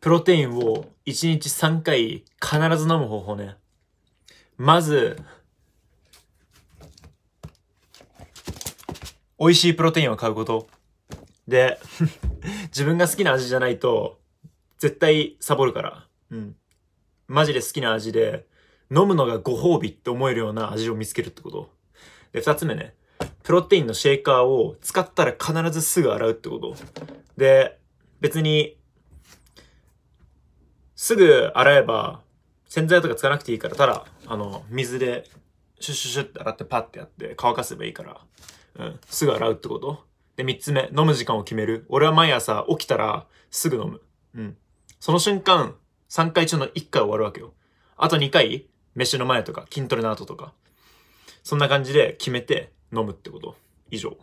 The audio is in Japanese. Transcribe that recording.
プロテインを1日3回必ず飲む方法ね。まず、美味しいプロテインを買うこと。で、自分が好きな味じゃないと、絶対サボるから。うん。マジで好きな味で、飲むのがご褒美って思えるような味を見つけるってこと。で、二つ目ね。プロテインのシェイカーを使ったら必ずすぐ洗うってこと。で、別にすぐ洗えば、洗剤とか使わなくていいから、ただ、あの、水で、シュッシュッシュって洗ってパッてやって乾かせばいいから、うん、すぐ洗うってこと。で、三つ目、飲む時間を決める。俺は毎朝起きたらすぐ飲む。うん。その瞬間、3回中の1回終わるわけよ。あと2回、飯の前とか筋トレの後とか。そんな感じで決めて飲むってこと。以上。